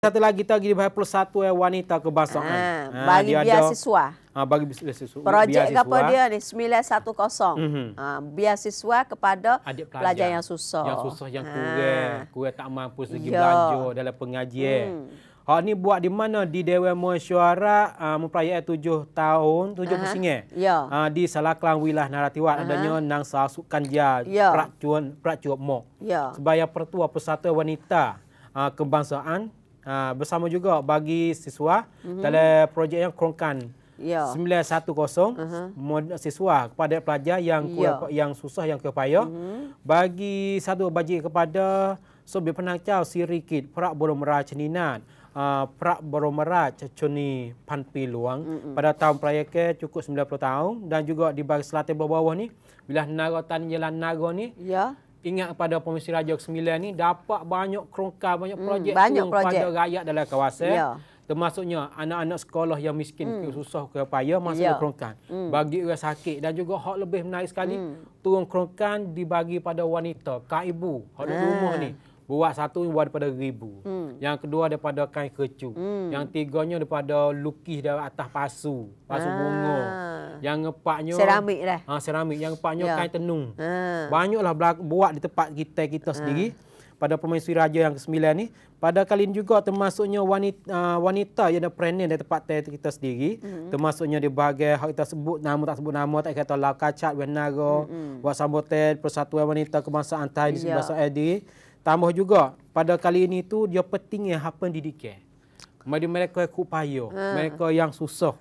Satu lagi tahu di 21 eh, wanita kebangsaan. Ha, ah, ah, bagi ha, biasiswa. Ha, bagi biasiswa. Projek apa dia ni? sembilan satu kosong ha, biasiswa kepada pelajar, yang susah. Yang susah, yang kurang. Kurang tak mampu segi Yo. Ya. dalam pengajian. Mm. ni buat di mana? Di Dewan Mesyuarat uh, memperayai eh, tujuh tahun, tujuh uh -huh. pusingnya. Yeah. Uh, di Salaklang Wilayah Naratiwat uh -huh. adanya Nang Sasukan Jal, yeah. Prakcuan Prakcuan Mok. Yeah. Sebagai Pertua Persatuan Wanita Kebangsaan Ha, bersama juga bagi siswa mm-hmm. dalam projek yang kerongkan yeah. 910 uh-huh. mod, siswa kepada pelajar yang yeah. yang susah yang kuih payah mm-hmm. bagi satu bagi kepada sobi penangcau si Rikit Prak Boromera Ceninan uh, ha, Prak Boromera Cacuni Panpi Luang mm-hmm. pada tahun perayaan cukup 90 tahun dan juga di bagi selatan bawah-bawah ni bila naga tan jalan naga ni yeah ingat kepada Pemerintah Raja ke-9 ni dapat banyak kerongkar, banyak hmm, projek hmm, banyak tu projek. pada rakyat dalam kawasan. Ya. Termasuknya anak-anak sekolah yang miskin hmm. ke susah ke payah masuk yeah. kerongkan. Hmm. Bagi orang sakit dan juga hak lebih menarik sekali hmm. turun kerongkan dibagi pada wanita, kak ibu, hak hmm. rumah ni. Buat satu buat daripada ribu. Hmm. Yang kedua daripada kain kecu. Hmm. Yang tiganya daripada lukis dari atas pasu. Pasu ah. bunga. Yang ngepaknya Seramik lah. Ha, seramik. Yang ngepaknya ya. kain tenung. Ah. Banyaklah buat di tempat kita, kita ah. sendiri. Pada pemain Sri Raja yang ke-9 ni. Pada kali ini juga termasuknya wanita, uh, wanita yang ada peranan dari tempat kita sendiri. Hmm. Termasuknya di bahagian hal kita sebut nama tak sebut nama. Tak kata lah kacat, wanaga, hmm. buat persatuan wanita kebangsaan Thai di sebelah ya. sebelah Tambah juga pada kali ini tu dia pentingnya apa didik care. Mereka yang kupaya, uh. mereka yang susah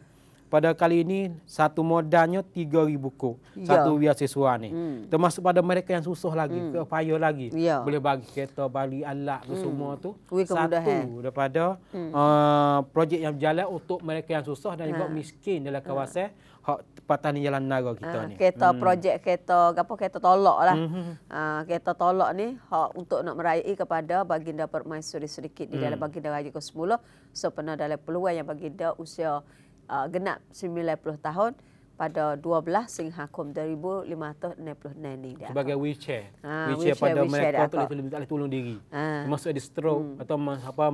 pada kali ini satu modalnya 3000 ko ya. satu biasiswa ni hmm. termasuk pada mereka yang susah lagi hmm. ke payah lagi ya. boleh bagi kereta bali alat hmm. semua tu satu daripada hmm. uh, projek yang berjalan untuk mereka yang susah dan ha. miskin dalam ha. kawasan ha. hak tempatan jalan negara kita ha. ni kereta hmm. projek kereta apa kereta tolak lah hmm. uh, kereta tolak ni hak untuk nak meraih kepada baginda permaisuri sedikit di hmm. dalam baginda raja ke-10 so dalam peluang yang baginda usia uh, genap 90 tahun pada 12 Singhakum 2569 ni dia. Sebagai wheelchair. Ha, wheelchair, wheelchair pada wheelchair mereka tak boleh, tak boleh tolong diri. Ha. Maksudnya di stroke hmm. atau apa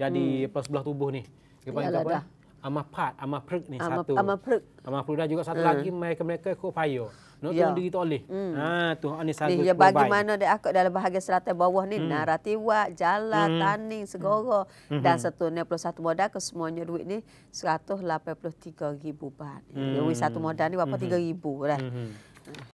jadi hmm. apa sebelah tubuh ni. Dia panggil apa? Amapat, Amapruk ni Amap, satu. Amapruk. Amapruk dah juga satu hmm. lagi mereka mereka ko payo. No ya. tu diri oleh. Hmm. Ha tu ni satu. Ya bagaimana dia akak dalam bahagian selatan bawah ni hmm. naratiwa, jala, hmm. taning, segoro hmm. dan hmm. satu ni plus satu modal ke semuanya duit ni lapan puluh 183,000 baht. Hmm. Ya, satu modal ni berapa hmm. tiga ribu lah. Hmm.